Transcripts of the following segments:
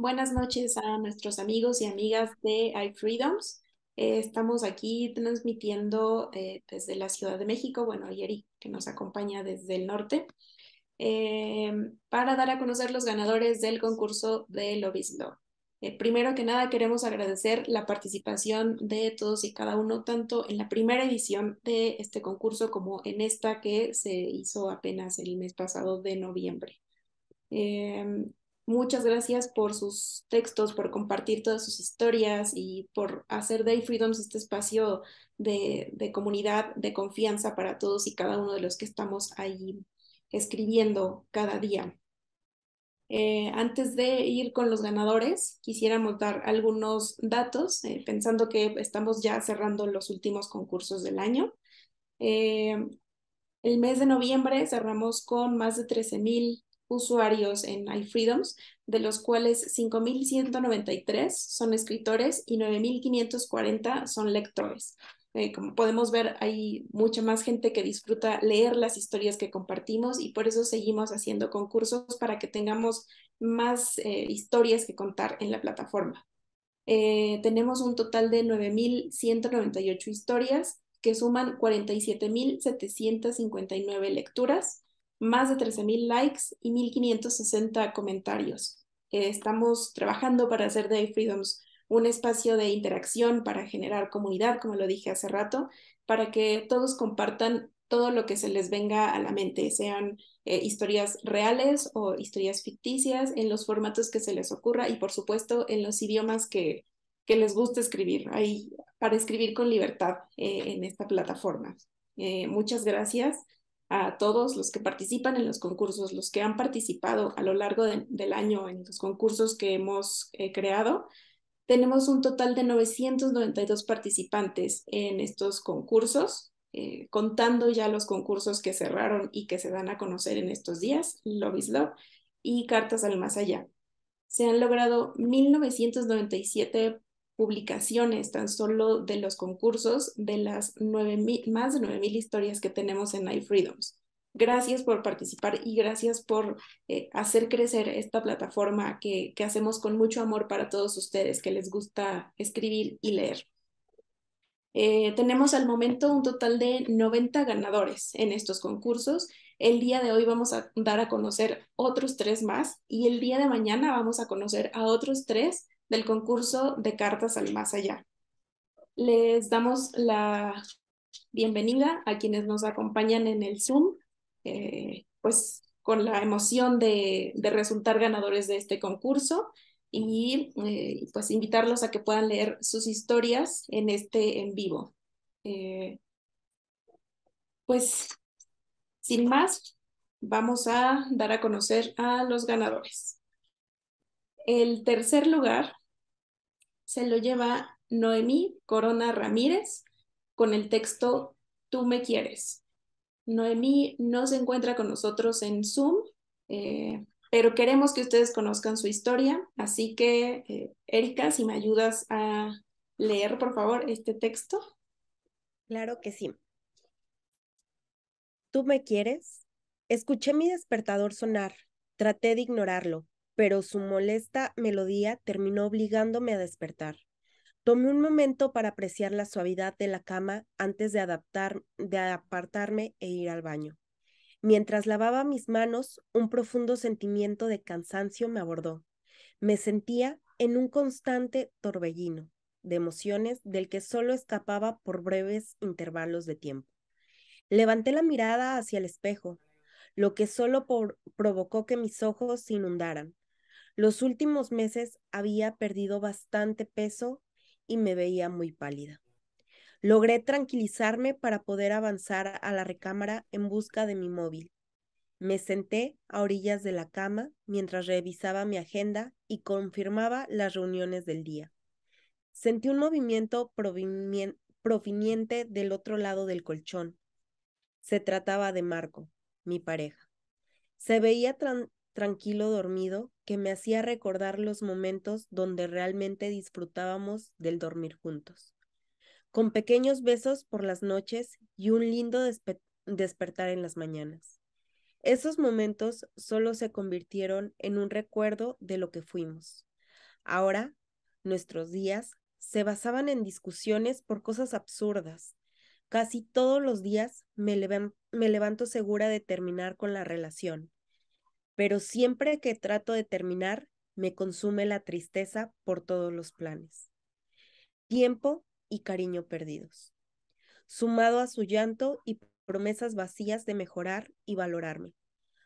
Buenas noches a nuestros amigos y amigas de iFreedoms. Eh, estamos aquí transmitiendo eh, desde la Ciudad de México, bueno, Yeri, que nos acompaña desde el norte, eh, para dar a conocer los ganadores del concurso de Lobislo. primero que nada, queremos agradecer la participación de todos y cada uno, tanto en la primera edición de este concurso como en esta que se hizo apenas el mes pasado de noviembre. Muchas gracias por sus textos, por compartir todas sus historias y por hacer Day Freedoms este espacio de, comunidad, de confianza para todos y cada uno de los que estamos ahí escribiendo cada día. Eh, antes de ir con los ganadores, quisiera dar algunos datos, eh, pensando que estamos ya cerrando los últimos concursos del año. Eh, el mes de noviembre cerramos con más de 13.000 usuarios en iFreedoms, de los cuales 5.193 son escritores y 9.540 son lectores. Eh, como podemos ver, hay mucha más gente que disfruta leer las historias que compartimos y por eso seguimos haciendo concursos para que tengamos más eh, historias que contar en la plataforma. Eh, tenemos un total de 9.198 historias que suman 47.759 lecturas más de 13.000 likes y 1.560 comentarios. Eh, estamos trabajando para hacer Day Freedoms un espacio de interacción para generar comunidad, como lo dije hace rato, para que todos compartan todo lo que se les venga a la mente, sean eh, historias reales o historias ficticias, en los formatos que se les ocurra y por supuesto en los idiomas que, que les gusta escribir, ahí, para escribir con libertad eh, en esta plataforma. muchas gracias a todos los que participan en los concursos, los que han participado a lo largo del año en los concursos que hemos eh, creado. Tenemos un total de 992 participantes en estos concursos, eh, contando ya los concursos que cerraron y que se dan a conocer en estos días, Love y Cartas al Más Allá. Se han logrado 1.997 publicaciones tan solo de los concursos de las nueve más de 9.000 historias que tenemos en iFreedoms. Gracias por participar y gracias por eh, hacer crecer esta plataforma que, hacemos con mucho amor para todos ustedes que les gusta escribir y leer. Eh, tenemos al momento un total de 90 ganadores en estos concursos. El día de hoy vamos a dar a conocer otros tres más y el día de mañana vamos a conocer a otros tres del concurso de Cartas al Más Allá. Les damos la bienvenida a quienes nos acompañan en el Zoom, eh, pues con la emoción de, resultar ganadores de este concurso y eh, pues invitarlos a que puedan leer sus historias en este en vivo. Eh, pues sin más, vamos a dar a conocer a los ganadores. El tercer lugar se lo lleva Noemí Corona Ramírez con el texto Tú me quieres. Noemí no se encuentra con nosotros en Zoom, eh, pero queremos que ustedes conozcan su historia, así que eh, Erika, si me ayudas a leer, por favor, este texto. Claro que sí. ¿Tú me quieres? Escuché mi despertador sonar, traté de ignorarlo, pero su molesta melodía terminó obligándome a despertar. Tomé un momento para apreciar la suavidad de la cama antes de, apartarme e ir al baño. Mientras lavaba mis manos, un profundo sentimiento de cansancio me abordó. Me sentía en un constante torbellino de emociones del que solo escapaba por breves intervalos de tiempo. Levanté la mirada hacia el espejo, lo que solo provocó que mis ojos se inundaran. Los últimos meses había perdido bastante peso y me veía muy pálida. Logré tranquilizarme para poder avanzar a la recámara en busca de mi móvil. Me senté a orillas de la cama mientras revisaba mi agenda y confirmaba las reuniones del día. Sentí un movimiento proveniente del otro lado del colchón. Se trataba de Marco, mi pareja. Se veía tran tranquilo dormido que me hacía recordar los momentos donde realmente disfrutábamos del dormir juntos. Con pequeños besos por las noches y un lindo despertar en las mañanas. Esos momentos solo se convirtieron en un recuerdo de lo que fuimos. Ahora, nuestros días se basaban en discusiones por cosas absurdas. Casi todos los días me levanto segura de terminar con la relación pero siempre que trato de terminar, me consume la tristeza por todos los planes. Tiempo y cariño perdidos, sumado a su llanto y promesas vacías de mejorar y valorarme.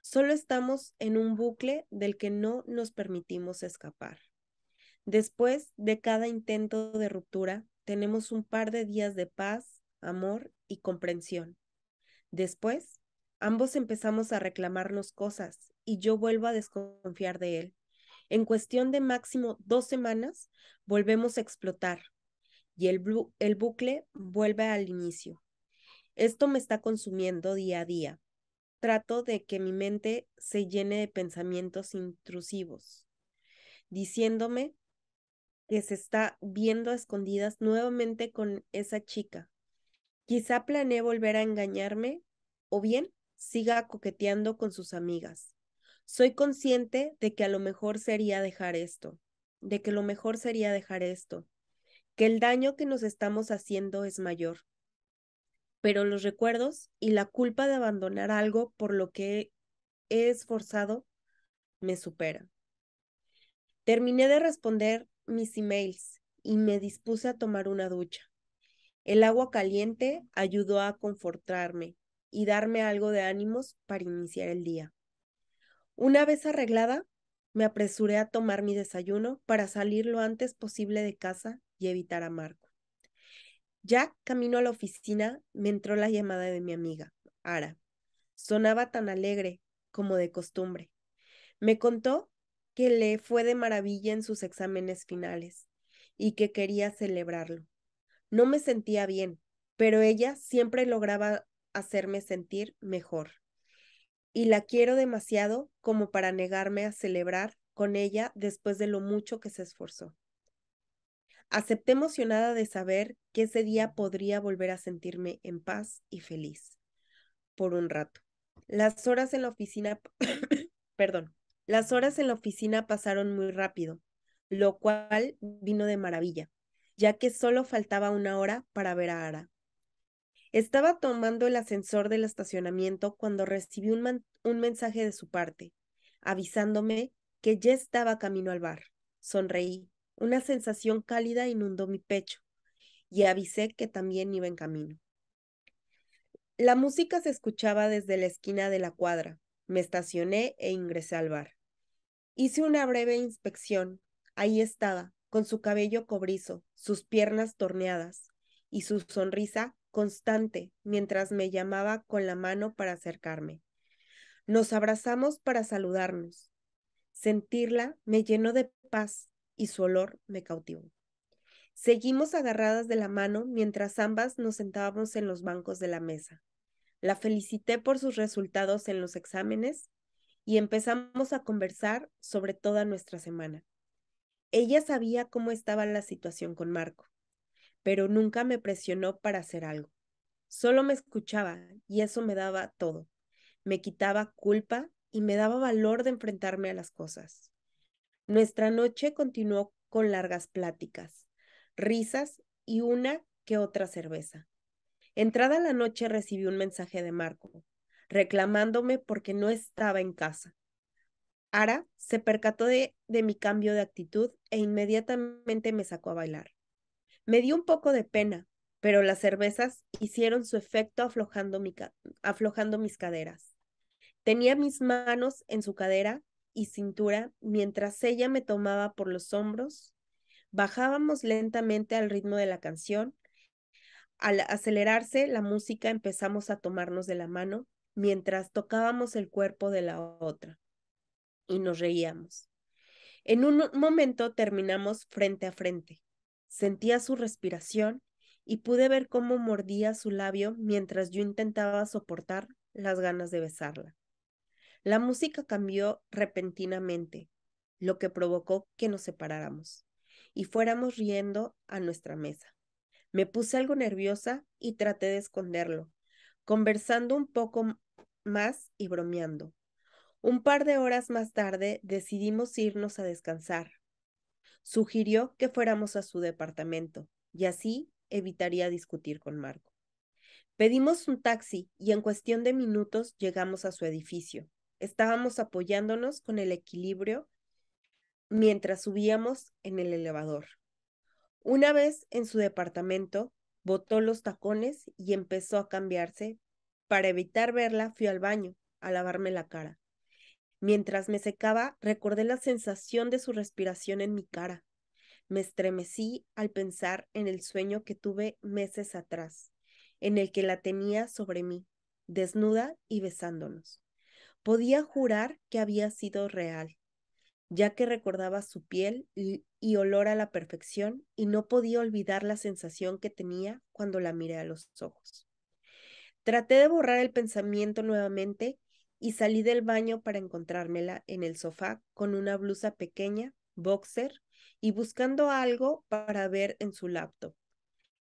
Solo estamos en un bucle del que no nos permitimos escapar. Después de cada intento de ruptura, tenemos un par de días de paz, amor y comprensión. Después, ambos empezamos a reclamarnos cosas y yo vuelvo a desconfiar de él. En cuestión de máximo dos semanas, volvemos a explotar y el, el bucle vuelve al inicio. Esto me está consumiendo día a día. Trato de que mi mente se llene de pensamientos intrusivos, diciéndome que se está viendo a escondidas nuevamente con esa chica. Quizá planee volver a engañarme o bien siga coqueteando con sus amigas soy consciente de que a lo mejor sería dejar esto, de que lo mejor sería dejar esto, que el daño que nos estamos haciendo es mayor. Pero los recuerdos y la culpa de abandonar algo por lo que he esforzado me superan. Terminé de responder mis emails y me dispuse a tomar una ducha. El agua caliente ayudó a confortarme y darme algo de ánimos para iniciar el día. Una vez arreglada, me apresuré a tomar mi desayuno para salir lo antes posible de casa y evitar a Marco. Ya camino a la oficina, me entró la llamada de mi amiga, Ara. Sonaba tan alegre como de costumbre. Me contó que le fue de maravilla en sus exámenes finales y que quería celebrarlo. No me sentía bien, pero ella siempre lograba hacerme sentir mejor y la quiero demasiado como para negarme a celebrar con ella después de lo mucho que se esforzó. Acepté emocionada de saber que ese día podría volver a sentirme en paz y feliz. Por un rato. Las horas en la oficina, perdón, las horas en la oficina pasaron muy rápido, lo cual vino de maravilla, ya que solo faltaba una hora para ver a Ara. Estaba tomando el ascensor del estacionamiento cuando recibí un, mensaje de su parte, avisándome que ya estaba camino al bar. Sonreí. Una sensación cálida inundó mi pecho y avisé que también iba en camino. La música se escuchaba desde la esquina de la cuadra. Me estacioné e ingresé al bar. Hice una breve inspección. Ahí estaba, con su cabello cobrizo, sus piernas torneadas y su sonrisa constante, mientras me llamaba con la mano para acercarme. Nos abrazamos para saludarnos. Sentirla me llenó de paz y su olor me cautivó. Seguimos agarradas de la mano mientras ambas nos sentábamos en los bancos de la mesa. La felicité por sus resultados en los exámenes y empezamos a conversar sobre toda nuestra semana. Ella sabía cómo estaba la situación con Marco pero nunca me presionó para hacer algo. Solo me escuchaba y eso me daba todo. Me quitaba culpa y me daba valor de enfrentarme a las cosas. Nuestra noche continuó con largas pláticas, risas y una que otra cerveza. Entrada la noche recibí un mensaje de Marco, reclamándome porque no estaba en casa. Ara se percató de, mi cambio de actitud e inmediatamente me sacó a bailar. Me dio un poco de pena, pero las cervezas hicieron su efecto aflojando, aflojando mis caderas. Tenía mis manos en su cadera y cintura mientras ella me tomaba por los hombros. Bajábamos lentamente al ritmo de la canción. Al acelerarse la música empezamos a tomarnos de la mano mientras tocábamos el cuerpo de la otra y nos reíamos. En un momento terminamos frente a frente. Sentía su respiración y pude ver cómo mordía su labio mientras yo intentaba soportar las ganas de besarla. La música cambió repentinamente, lo que provocó que nos separáramos y fuéramos riendo a nuestra mesa. Me puse algo nerviosa y traté de esconderlo, conversando un poco más y bromeando. Un par de horas más tarde decidimos irnos a descansar, Sugirió que fuéramos a su departamento y así evitaría discutir con Marco. Pedimos un taxi y en cuestión de minutos llegamos a su edificio. Estábamos apoyándonos con el equilibrio mientras subíamos en el elevador. Una vez en su departamento, botó los tacones y empezó a cambiarse. Para evitar verla, fui al baño a lavarme la cara. Mientras me secaba, recordé la sensación de su respiración en mi cara. Me estremecí al pensar en el sueño que tuve meses atrás, en el que la tenía sobre mí, desnuda y besándonos. Podía jurar que había sido real, ya que recordaba su piel y, olor a la perfección y no podía olvidar la sensación que tenía cuando la miré a los ojos. Traté de borrar el pensamiento nuevamente y salí del baño para encontrármela en el sofá con una blusa pequeña, boxer, y buscando algo para ver en su laptop.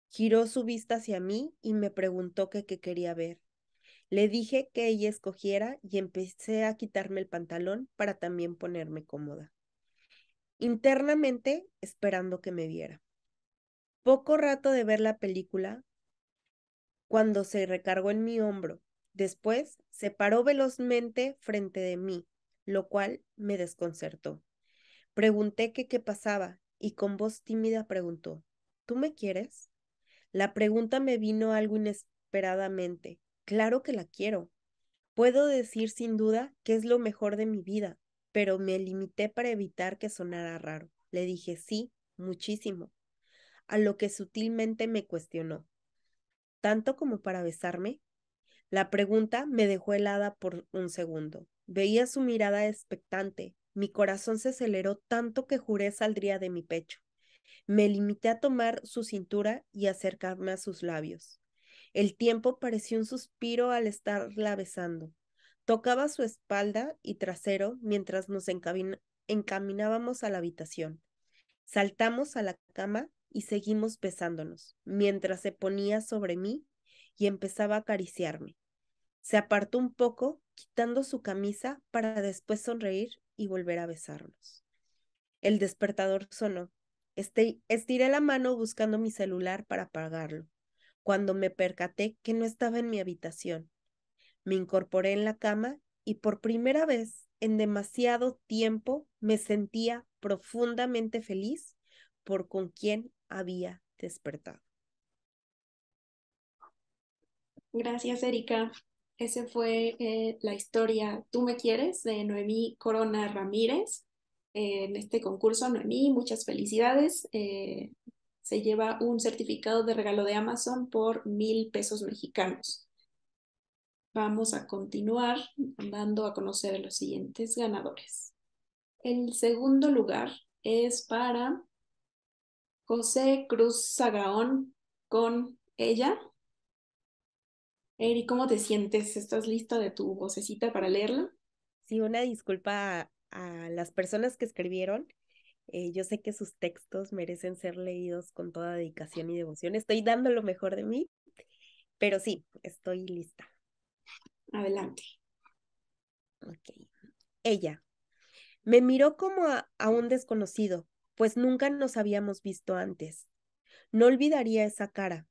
Giró su vista hacia mí y me preguntó qué quería ver. Le dije que ella escogiera y empecé a quitarme el pantalón para también ponerme cómoda. Internamente esperando que me viera. Poco rato de ver la película, cuando se recargó en mi hombro, Después se paró velozmente frente de mí, lo cual me desconcertó. Pregunté que qué pasaba y con voz tímida preguntó, ¿tú me quieres? La pregunta me vino algo inesperadamente. Claro que la quiero. Puedo decir sin duda que es lo mejor de mi vida, pero me limité para evitar que sonara raro. Le dije sí, muchísimo, a lo que sutilmente me cuestionó. ¿Tanto como para besarme? La pregunta me dejó helada por un segundo. Veía su mirada expectante. Mi corazón se aceleró tanto que juré saldría de mi pecho. Me limité a tomar su cintura y acercarme a sus labios. El tiempo pareció un suspiro al estarla besando. Tocaba su espalda y trasero mientras nos encaminábamos a la habitación. Saltamos a la cama y seguimos besándonos, mientras se ponía sobre mí y empezaba a acariciarme. Se apartó un poco, quitando su camisa para después sonreír y volver a besarnos. El despertador sonó. Este, estiré la mano buscando mi celular para apagarlo, cuando me percaté que no estaba en mi habitación. Me incorporé en la cama y por primera vez en demasiado tiempo me sentía profundamente feliz por con quién había despertado. Gracias, Erika. Esa fue eh, la historia Tú me quieres de Noemí Corona Ramírez. Eh, en este concurso, Noemí, muchas felicidades. Eh, se lleva un certificado de regalo de Amazon por mil pesos mexicanos. Vamos a continuar dando a conocer a los siguientes ganadores. El segundo lugar es para José Cruz Sagaón con ella, Eri, ¿cómo te sientes? ¿Estás lista de tu vocecita para leerla? Sí, una disculpa a, las personas que escribieron. Eh, yo sé que sus textos merecen ser leídos con toda dedicación y devoción. Estoy dando lo mejor de mí, pero sí, estoy lista. Adelante. Ok. Ella. Me miró como a un desconocido, pues nunca nos habíamos visto antes. No olvidaría esa cara,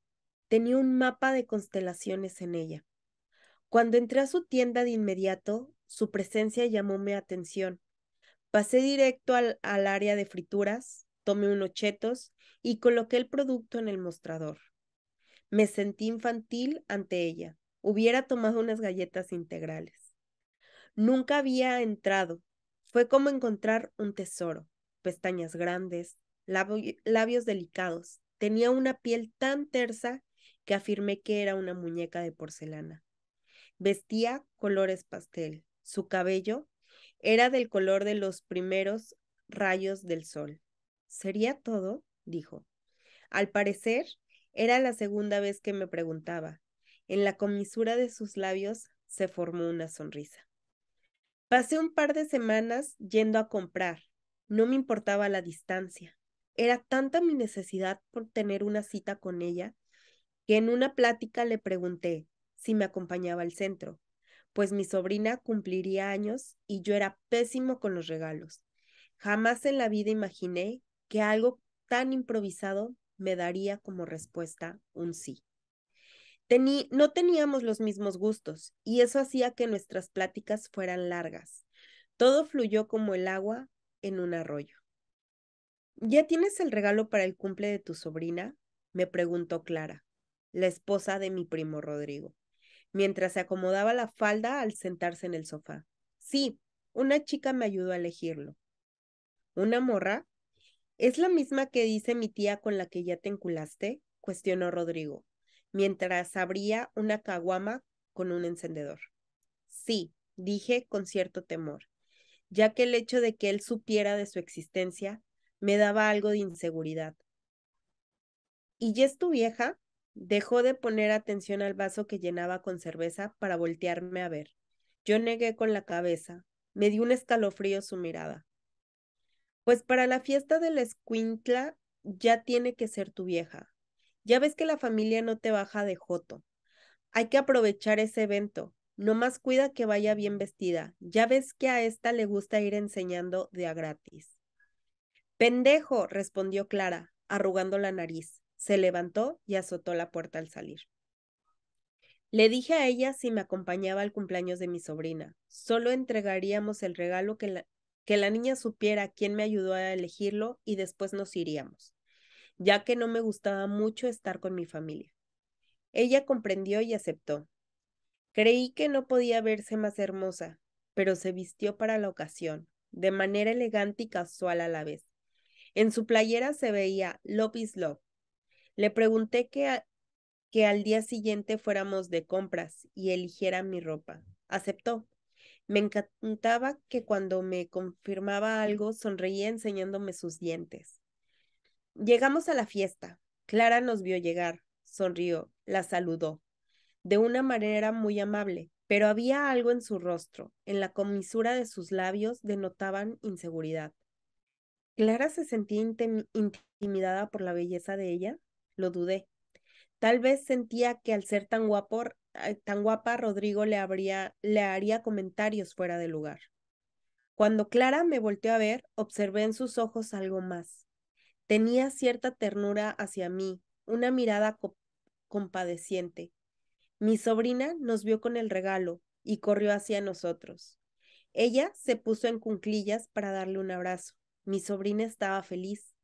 tenía un mapa de constelaciones en ella. Cuando entré a su tienda de inmediato, su presencia llamó mi atención. Pasé directo al, área de frituras, tomé unos chetos y coloqué el producto en el mostrador. Me sentí infantil ante ella. Hubiera tomado unas galletas integrales. Nunca había entrado. Fue como encontrar un tesoro. Pestañas grandes, labios delicados. Tenía una piel tan tersa que afirmé que era una muñeca de porcelana. Vestía colores pastel. Su cabello era del color de los primeros rayos del sol. ¿Sería todo? dijo. Al parecer, era la segunda vez que me preguntaba. En la comisura de sus labios se formó una sonrisa. Pasé un par de semanas yendo a comprar. No me importaba la distancia. Era tanta mi necesidad por tener una cita con ella en una plática le pregunté si me acompañaba al centro, pues mi sobrina cumpliría años y yo era pésimo con los regalos. Jamás en la vida imaginé que algo tan improvisado me daría como respuesta un sí. no teníamos los mismos gustos y eso hacía que nuestras pláticas fueran largas. Todo fluyó como el agua en un arroyo. ¿Ya tienes el regalo para el cumple de tu sobrina? me preguntó Clara la esposa de mi primo Rodrigo, mientras se acomodaba la falda al sentarse en el sofá. Sí, una chica me ayudó a elegirlo. ¿Una morra? ¿Es la misma que dice mi tía con la que ya te enculaste? cuestionó Rodrigo, mientras abría una caguama con un encendedor. Sí, dije con cierto temor, ya que el hecho de que él supiera de su existencia me daba algo de inseguridad. ¿Y ya es tu vieja? Dejó de poner atención al vaso que llenaba con cerveza para voltearme a ver. Yo negué con la cabeza. Me dio un escalofrío su mirada. Pues para la fiesta de la escuintla ya tiene que ser tu vieja. Ya ves que la familia no te baja de joto. Hay que aprovechar ese evento. No más cuida que vaya bien vestida. Ya ves que a esta le gusta ir enseñando de a gratis. Pendejo, respondió Clara, arrugando la nariz se levantó y azotó la puerta al salir. Le dije a ella si me acompañaba al cumpleaños de mi sobrina. Solo entregaríamos el regalo que la, que la niña supiera quién me ayudó a elegirlo y después nos iríamos, ya que no me gustaba mucho estar con mi familia. Ella comprendió y aceptó. Creí que no podía verse más hermosa, pero se vistió para la ocasión, de manera elegante y casual a la vez. En su playera se veía Love Love, le pregunté que, que al día siguiente fuéramos de compras y eligiera mi ropa. Aceptó. Me encantaba que cuando me confirmaba algo sonreía enseñándome sus dientes. Llegamos a la fiesta. Clara nos vio llegar, sonrió, la saludó, de una manera muy amable, pero había algo en su rostro, en la comisura de sus labios denotaban inseguridad. Clara se sentía intimidada por la belleza de ella lo dudé. Tal vez sentía que al ser tan, guapo, eh, tan guapa, Rodrigo le, habría, le haría comentarios fuera de lugar. Cuando Clara me volteó a ver, observé en sus ojos algo más. Tenía cierta ternura hacia mí, una mirada compadeciente. Mi sobrina nos vio con el regalo y corrió hacia nosotros. Ella se puso en cunclillas para darle un abrazo. Mi sobrina estaba feliz.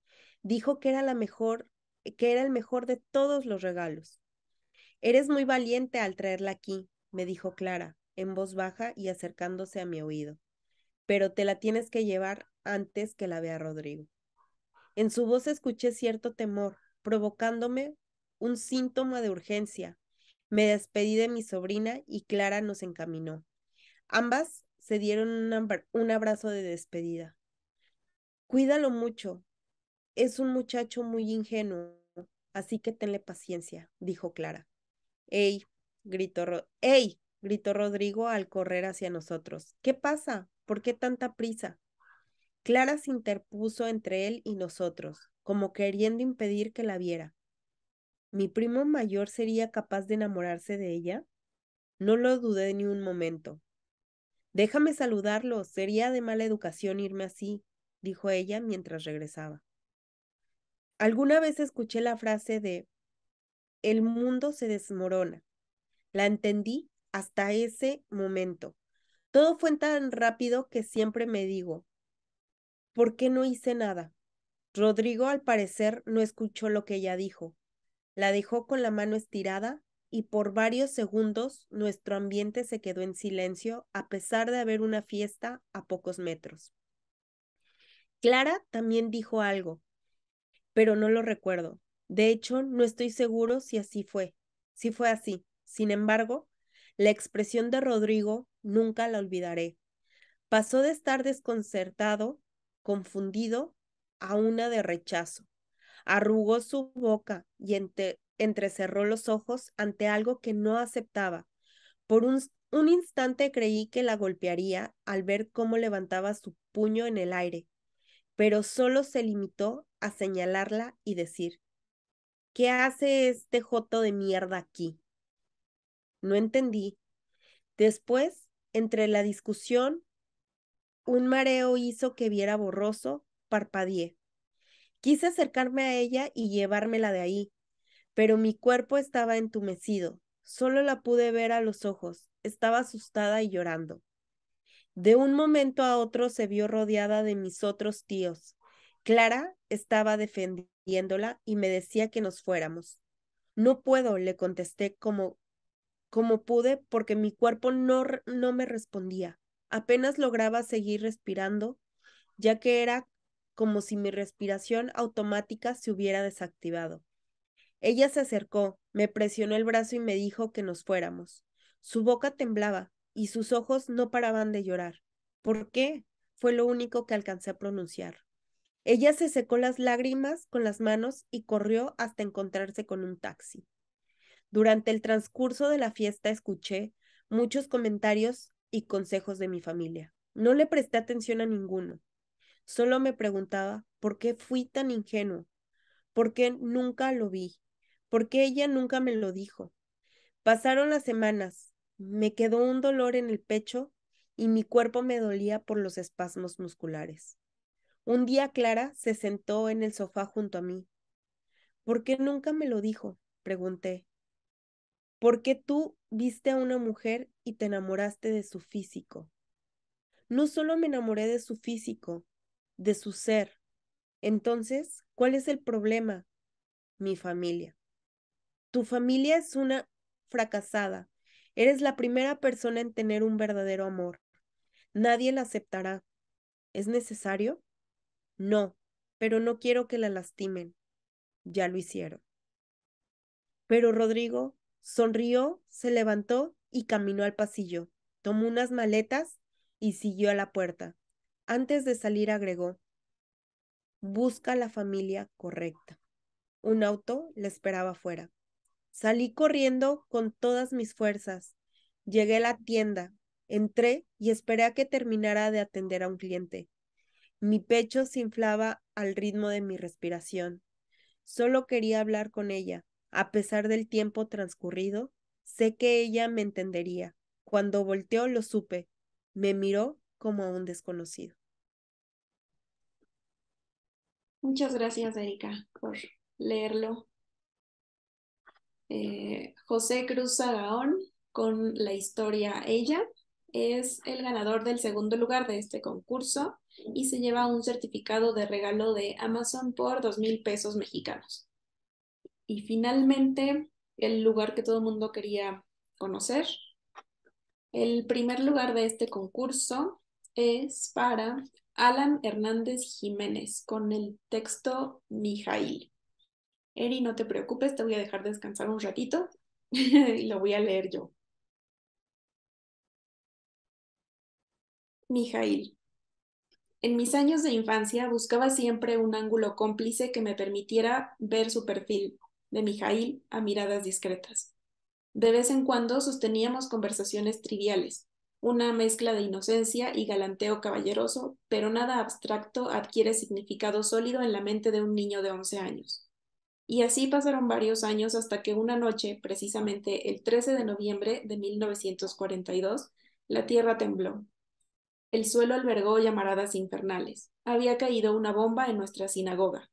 Dijo que era la mejor que era el mejor de todos los regalos. Eres muy valiente al traerla aquí, me dijo Clara, en voz baja y acercándose a mi oído, pero te la tienes que llevar antes que la vea Rodrigo. En su voz escuché cierto temor, provocándome un síntoma de urgencia. Me despedí de mi sobrina y Clara nos encaminó. Ambas se dieron un abrazo de despedida. Cuídalo mucho, es un muchacho muy ingenuo, así que tenle paciencia, dijo Clara. ¡Ey! gritó, gritó Rodrigo al correr hacia nosotros. ¿Qué pasa? ¿Por qué tanta prisa? Clara se interpuso entre él y nosotros, como queriendo impedir que la viera. ¿Mi primo mayor sería capaz de enamorarse de ella? No lo dudé ni un momento. Déjame saludarlo, sería de mala educación irme así, dijo ella mientras regresaba. Alguna vez escuché la frase de, el mundo se desmorona. La entendí hasta ese momento. Todo fue tan rápido que siempre me digo, ¿por qué no hice nada? Rodrigo al parecer no escuchó lo que ella dijo. La dejó con la mano estirada y por varios segundos nuestro ambiente se quedó en silencio a pesar de haber una fiesta a pocos metros. Clara también dijo algo, pero no lo recuerdo. De hecho, no estoy seguro si así fue, si fue así. Sin embargo, la expresión de Rodrigo nunca la olvidaré. Pasó de estar desconcertado, confundido, a una de rechazo. Arrugó su boca y entrecerró los ojos ante algo que no aceptaba. Por un instante creí que la golpearía al ver cómo levantaba su puño en el aire, pero solo se limitó a señalarla y decir, ¿qué hace este joto de mierda aquí? No entendí. Después, entre la discusión, un mareo hizo que viera borroso, parpadeé. Quise acercarme a ella y llevármela de ahí, pero mi cuerpo estaba entumecido. Solo la pude ver a los ojos. Estaba asustada y llorando. De un momento a otro se vio rodeada de mis otros tíos. Clara estaba defendiéndola y me decía que nos fuéramos. No puedo, le contesté como, como pude porque mi cuerpo no, no me respondía. Apenas lograba seguir respirando, ya que era como si mi respiración automática se hubiera desactivado. Ella se acercó, me presionó el brazo y me dijo que nos fuéramos. Su boca temblaba, y sus ojos no paraban de llorar. ¿Por qué? fue lo único que alcancé a pronunciar. Ella se secó las lágrimas con las manos y corrió hasta encontrarse con un taxi. Durante el transcurso de la fiesta escuché muchos comentarios y consejos de mi familia. No le presté atención a ninguno. Solo me preguntaba por qué fui tan ingenuo, por qué nunca lo vi, por qué ella nunca me lo dijo. Pasaron las semanas, me quedó un dolor en el pecho y mi cuerpo me dolía por los espasmos musculares. Un día Clara se sentó en el sofá junto a mí. ¿Por qué nunca me lo dijo? pregunté. ¿Por qué tú viste a una mujer y te enamoraste de su físico? No solo me enamoré de su físico, de su ser. Entonces, ¿cuál es el problema? Mi familia. Tu familia es una fracasada, Eres la primera persona en tener un verdadero amor. Nadie la aceptará. ¿Es necesario? No, pero no quiero que la lastimen. Ya lo hicieron. Pero Rodrigo sonrió, se levantó y caminó al pasillo. Tomó unas maletas y siguió a la puerta. Antes de salir agregó, busca la familia correcta. Un auto le esperaba afuera. Salí corriendo con todas mis fuerzas. Llegué a la tienda, entré y esperé a que terminara de atender a un cliente. Mi pecho se inflaba al ritmo de mi respiración. Solo quería hablar con ella. A pesar del tiempo transcurrido, sé que ella me entendería. Cuando volteó lo supe. Me miró como a un desconocido. Muchas gracias, Erika, por leerlo eh, José Cruz Sagaón con la historia Ella es el ganador del segundo lugar de este concurso y se lleva un certificado de regalo de Amazon por dos mil pesos mexicanos. Y finalmente, el lugar que todo el mundo quería conocer. El primer lugar de este concurso es para Alan Hernández Jiménez con el texto Mijail. Eri, no te preocupes, te voy a dejar descansar un ratito y lo voy a leer yo. Mijail. En mis años de infancia buscaba siempre un ángulo cómplice que me permitiera ver su perfil, de Mijail a miradas discretas. De vez en cuando sosteníamos conversaciones triviales, una mezcla de inocencia y galanteo caballeroso, pero nada abstracto adquiere significado sólido en la mente de un niño de 11 años. Y así pasaron varios años hasta que una noche, precisamente el 13 de noviembre de 1942, la tierra tembló. El suelo albergó llamaradas infernales. Había caído una bomba en nuestra sinagoga.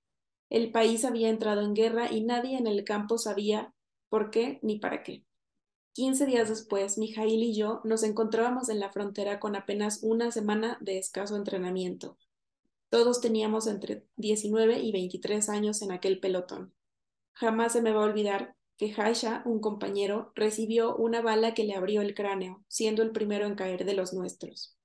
El país había entrado en guerra y nadie en el campo sabía por qué ni para qué. Quince días después, Mijail y yo nos encontrábamos en la frontera con apenas una semana de escaso entrenamiento. Todos teníamos entre 19 y 23 años en aquel pelotón. Jamás se me va a olvidar que Haisha, un compañero, recibió una bala que le abrió el cráneo, siendo el primero en caer de los nuestros.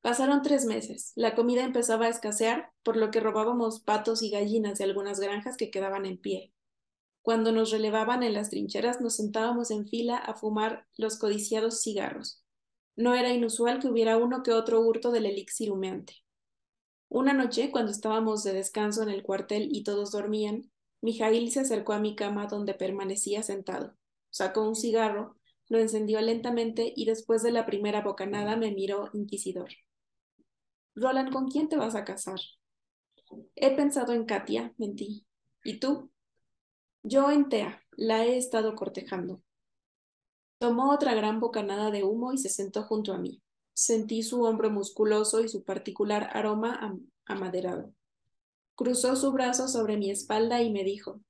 Pasaron tres meses. La comida empezaba a escasear, por lo que robábamos patos y gallinas de algunas granjas que quedaban en pie. Cuando nos relevaban en las trincheras, nos sentábamos en fila a fumar los codiciados cigarros. No era inusual que hubiera uno que otro hurto del elixir humeante. Una noche, cuando estábamos de descanso en el cuartel y todos dormían, Mijail se acercó a mi cama donde permanecía sentado. Sacó un cigarro, lo encendió lentamente y después de la primera bocanada me miró inquisidor. Roland, ¿con quién te vas a casar? He pensado en Katia, mentí. ¿Y tú? Yo en Tea, la he estado cortejando. Tomó otra gran bocanada de humo y se sentó junto a mí. Sentí su hombro musculoso y su particular aroma amaderado cruzó su brazo sobre mi espalda y me dijo,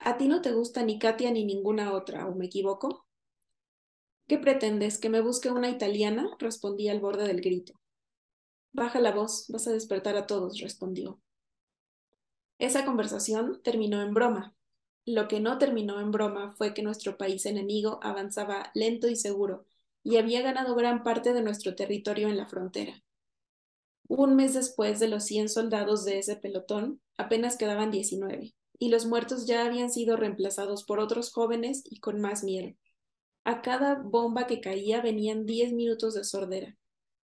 ¿A ti no te gusta ni Katia ni ninguna otra, o me equivoco? ¿Qué pretendes? ¿Que me busque una italiana? respondí al borde del grito. Baja la voz, vas a despertar a todos, respondió. Esa conversación terminó en broma. Lo que no terminó en broma fue que nuestro país enemigo avanzaba lento y seguro, y había ganado gran parte de nuestro territorio en la frontera. Un mes después de los 100 soldados de ese pelotón, apenas quedaban 19, y los muertos ya habían sido reemplazados por otros jóvenes y con más miedo. A cada bomba que caía venían 10 minutos de sordera.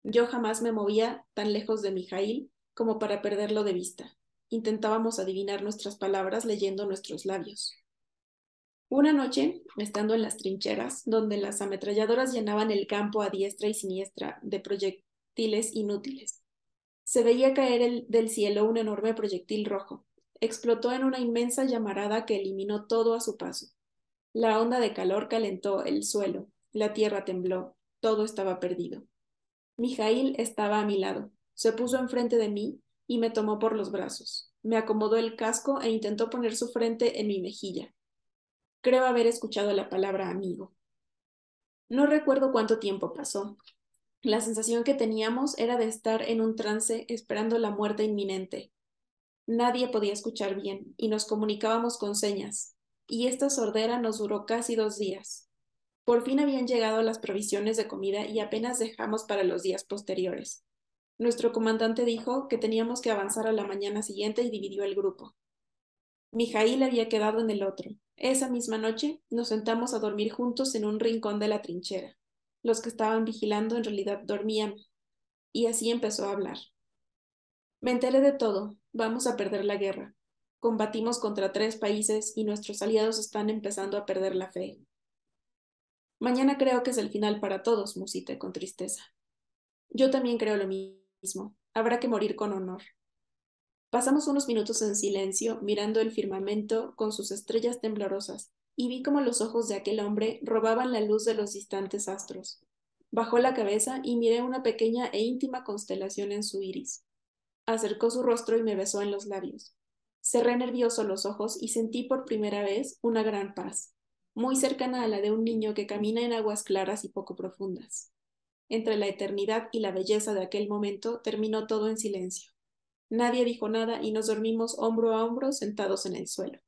Yo jamás me movía tan lejos de Mijail como para perderlo de vista. Intentábamos adivinar nuestras palabras leyendo nuestros labios. Una noche, estando en las trincheras, donde las ametralladoras llenaban el campo a diestra y siniestra de proyectiles inútiles, se veía caer del cielo un enorme proyectil rojo. Explotó en una inmensa llamarada que eliminó todo a su paso. La onda de calor calentó el suelo, la tierra tembló, todo estaba perdido. Mijail estaba a mi lado, se puso enfrente de mí y me tomó por los brazos. Me acomodó el casco e intentó poner su frente en mi mejilla. Creo haber escuchado la palabra amigo. No recuerdo cuánto tiempo pasó. La sensación que teníamos era de estar en un trance esperando la muerte inminente. Nadie podía escuchar bien y nos comunicábamos con señas, y esta sordera nos duró casi dos días. Por fin habían llegado las provisiones de comida y apenas dejamos para los días posteriores. Nuestro comandante dijo que teníamos que avanzar a la mañana siguiente y dividió el grupo. Mijail había quedado en el otro. Esa misma noche nos sentamos a dormir juntos en un rincón de la trinchera los que estaban vigilando en realidad dormían. Y así empezó a hablar. Me enteré de todo. Vamos a perder la guerra. Combatimos contra tres países y nuestros aliados están empezando a perder la fe. Mañana creo que es el final para todos, musité con tristeza. Yo también creo lo mismo. Habrá que morir con honor. Pasamos unos minutos en silencio, mirando el firmamento con sus estrellas temblorosas, y vi como los ojos de aquel hombre robaban la luz de los distantes astros. Bajó la cabeza y miré una pequeña e íntima constelación en su iris. Acercó su rostro y me besó en los labios. Cerré nervioso los ojos y sentí por primera vez una gran paz, muy cercana a la de un niño que camina en aguas claras y poco profundas. Entre la eternidad y la belleza de aquel momento terminó todo en silencio. Nadie dijo nada y nos dormimos hombro a hombro sentados en el suelo.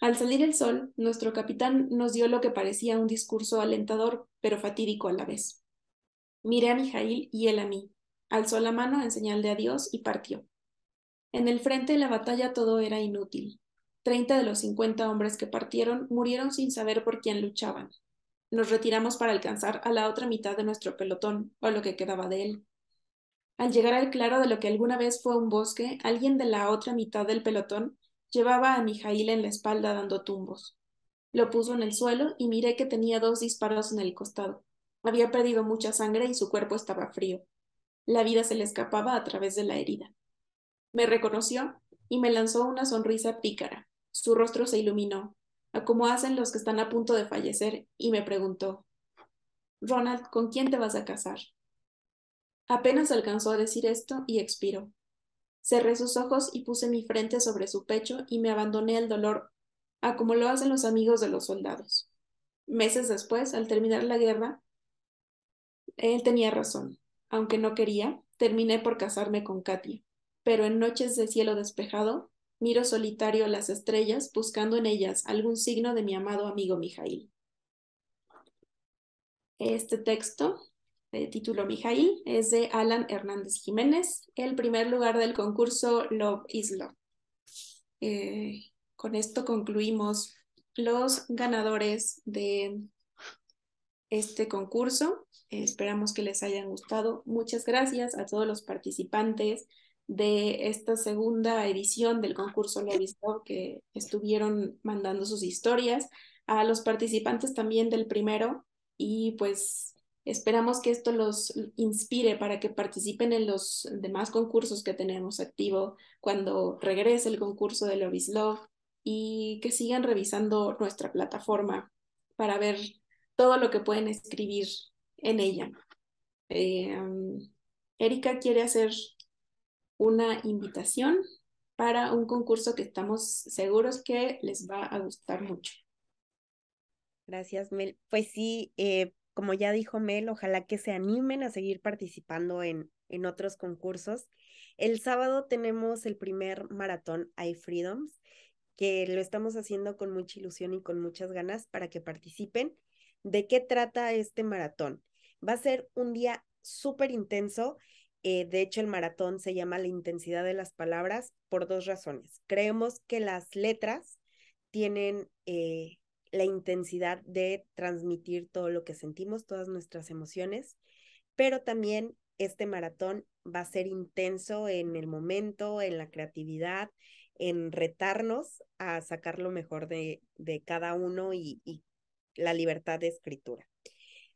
Al salir el sol, nuestro capitán nos dio lo que parecía un discurso alentador, pero fatídico a la vez. Miré a Mijail y él a mí. Alzó la mano en señal de adiós y partió. En el frente de la batalla todo era inútil. Treinta de los cincuenta hombres que partieron murieron sin saber por quién luchaban. Nos retiramos para alcanzar a la otra mitad de nuestro pelotón, o lo que quedaba de él. Al llegar al claro de lo que alguna vez fue un bosque, alguien de la otra mitad del pelotón Llevaba a Mijail en la espalda dando tumbos. Lo puso en el suelo y miré que tenía dos disparos en el costado. Había perdido mucha sangre y su cuerpo estaba frío. La vida se le escapaba a través de la herida. Me reconoció y me lanzó una sonrisa pícara. Su rostro se iluminó, a como hacen los que están a punto de fallecer, y me preguntó, Ronald, ¿con quién te vas a casar? Apenas alcanzó a decir esto y expiró. Cerré sus ojos y puse mi frente sobre su pecho y me abandoné al dolor, a como lo hacen los amigos de los soldados. Meses después, al terminar la guerra, él tenía razón. Aunque no quería, terminé por casarme con Katia. Pero en noches de cielo despejado, miro solitario las estrellas buscando en ellas algún signo de mi amado amigo Mijail. Este texto de título Mijail es de Alan Hernández Jiménez, el primer lugar del concurso Love is Love. Eh, con esto concluimos los ganadores de este concurso. esperamos que les hayan gustado. Muchas gracias a todos los participantes de esta segunda edición del concurso Love is Love que estuvieron mandando sus historias, a los participantes también del primero y pues Esperamos que esto los inspire para que participen en los demás concursos que tenemos activo cuando regrese el concurso de Lovis Love y que sigan revisando nuestra plataforma para ver todo lo que pueden escribir en ella. Eh, um, Erika quiere hacer una invitación para un concurso que estamos seguros que les va a gustar mucho. Gracias, Mel. Pues sí, eh, como ya dijo Mel, ojalá que se animen a seguir participando en, en otros concursos. El sábado tenemos el primer maratón iFreedoms, que lo estamos haciendo con mucha ilusión y con muchas ganas para que participen. ¿De qué trata este maratón? Va a ser un día súper intenso. Eh, de hecho, el maratón se llama la intensidad de las palabras por dos razones. Creemos que las letras tienen eh, la intensidad de transmitir todo lo que sentimos, todas nuestras emociones, pero también este maratón va a ser intenso en el momento, en la creatividad, en retarnos a sacar lo mejor de, cada uno y, la libertad de escritura.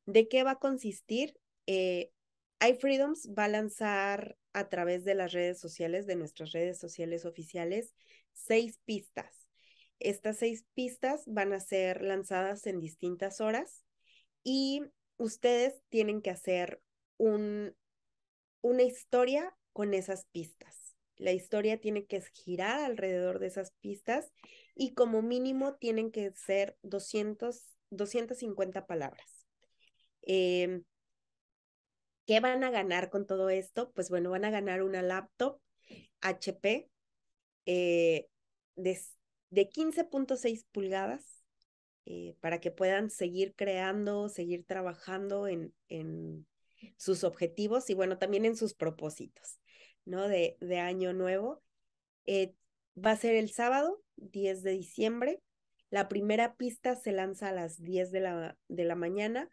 ¿De qué va a consistir? iFreedoms eh, va a lanzar a través de las redes sociales, de nuestras redes sociales oficiales, seis pistas estas seis pistas van a ser lanzadas en distintas horas y ustedes tienen que hacer un, una historia con esas pistas. La historia tiene que girar alrededor de esas pistas y como mínimo tienen que ser 200, 250 palabras. Em, ¿Qué van a ganar con todo esto? Pues bueno, van a ganar una laptop HP eh, de de 15.6 pulgadas eh, para que puedan seguir creando, seguir trabajando en, en, sus objetivos y bueno, también en sus propósitos, ¿no? De, de año nuevo. Eh, va a ser el sábado, 10 de diciembre. La primera pista se lanza a las 10 de la, de la mañana,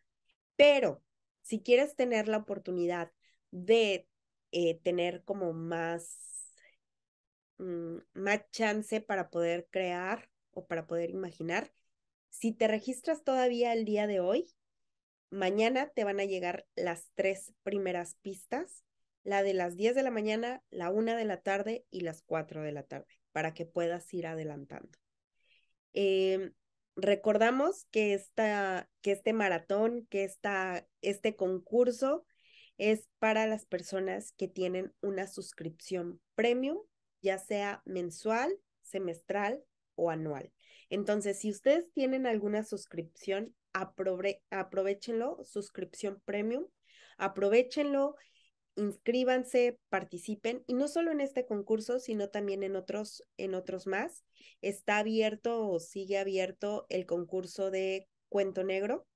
pero si quieres tener la oportunidad de eh, tener como más Mm, más chance para poder crear o para poder imaginar. Si te registras todavía el día de hoy, mañana te van a llegar las tres primeras pistas, la de las 10 de la mañana, la 1 de la tarde y las 4 de la tarde, para que puedas ir adelantando. Em, recordamos que, esta, que este maratón, que este concurso es para las personas que tienen una suscripción premium ya sea mensual, semestral o anual. Entonces, si ustedes tienen alguna suscripción, aprovechenlo, suscripción premium, aprovechenlo, inscríbanse, participen y no solo en este concurso, sino también en otros en otros más. Está abierto o sigue abierto el concurso de cuento negro.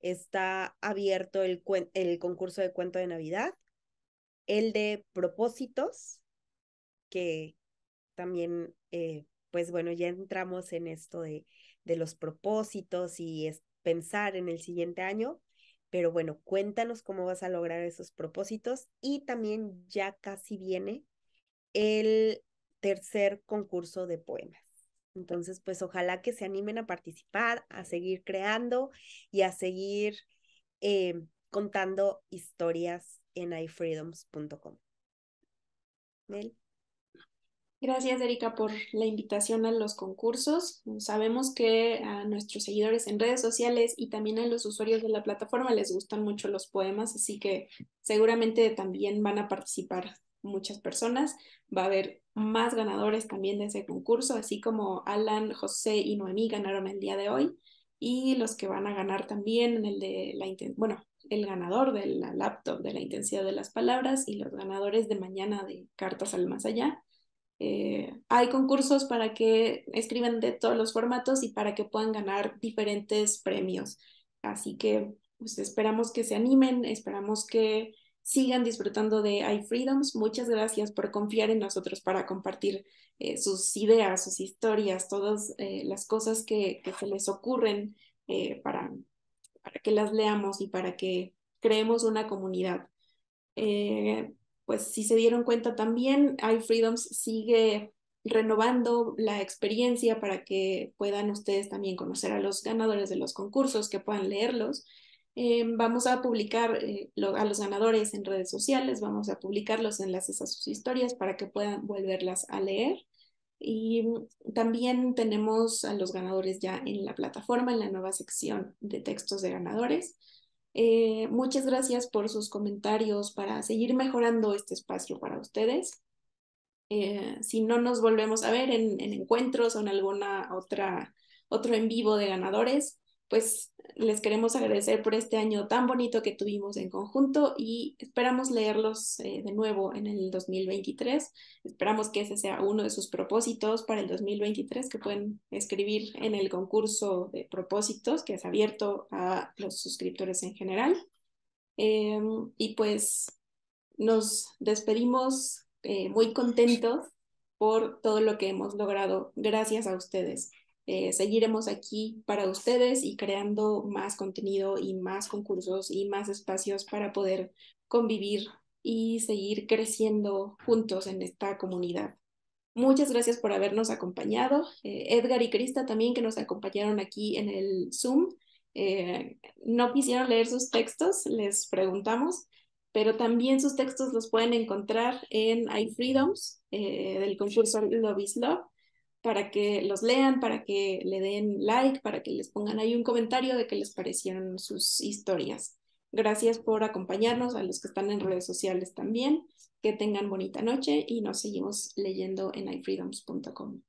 Está abierto el, el concurso de cuento de Navidad, el de propósitos que también, eh, pues bueno, ya entramos en esto de, los propósitos y es pensar en el siguiente año, pero bueno, cuéntanos cómo vas a lograr esos propósitos y también ya casi viene el tercer concurso de poemas. Entonces, pues ojalá que se animen a participar, a seguir creando y a seguir eh, contando historias en ifreedoms.com. Mel. Gracias, Erika, por la invitación a los concursos. Sabemos que a nuestros seguidores en redes sociales y también a los usuarios de la plataforma les gustan mucho los poemas, así que seguramente también van a participar muchas personas. Va a haber más ganadores también de ese concurso, así como Alan, José y Noemí ganaron el día de hoy y los que van a ganar también en el de la bueno, el ganador de la laptop de la intensidad de las palabras y los ganadores de mañana de Cartas al Más Allá eh, hay concursos para que escriban de todos los formatos y para que puedan ganar diferentes premios. Así que pues, esperamos que se animen, esperamos que sigan disfrutando de iFreedoms. Muchas gracias por confiar en nosotros para compartir eh, sus ideas, sus historias, todas eh, las cosas que, se les ocurren para, para que las leamos y para que creemos una comunidad pues si se dieron cuenta también, iFreedoms sigue renovando la experiencia para que puedan ustedes también conocer a los ganadores de los concursos, que puedan leerlos. Eh, vamos a publicar eh, a los ganadores en redes sociales, vamos a publicar los enlaces a sus historias para que puedan volverlas a leer. Y también tenemos a los ganadores ya en la plataforma, en la nueva sección de textos de ganadores. Eh, muchas gracias por sus comentarios para seguir mejorando este espacio para ustedes. Eh, si no nos volvemos a ver en, en encuentros o en alguna otra otro en vivo de ganadores, pues les queremos agradecer por este año tan bonito que tuvimos en conjunto y esperamos leerlos eh, de nuevo en el 2023. Esperamos que ese sea uno de sus propósitos para el 2023 que pueden escribir en el concurso de propósitos que es abierto a los suscriptores en general. Eh, y pues nos despedimos eh, muy contentos por todo lo que hemos logrado gracias a ustedes. Eh, seguiremos aquí para ustedes y creando más contenido y más concursos y más espacios para poder convivir y seguir creciendo juntos en esta comunidad. Muchas gracias por habernos acompañado. Eh, Edgar y Krista también que nos acompañaron aquí en el Zoom. Eh, no quisieron leer sus textos, les preguntamos, pero también sus textos los pueden encontrar en iFreedoms del concurso Love is Love para que los lean, para que le den like, para que les pongan ahí un comentario de qué les parecieron sus historias. Gracias por acompañarnos, a los que están en redes sociales también. Que tengan bonita noche y nos seguimos leyendo en ifreedoms.com.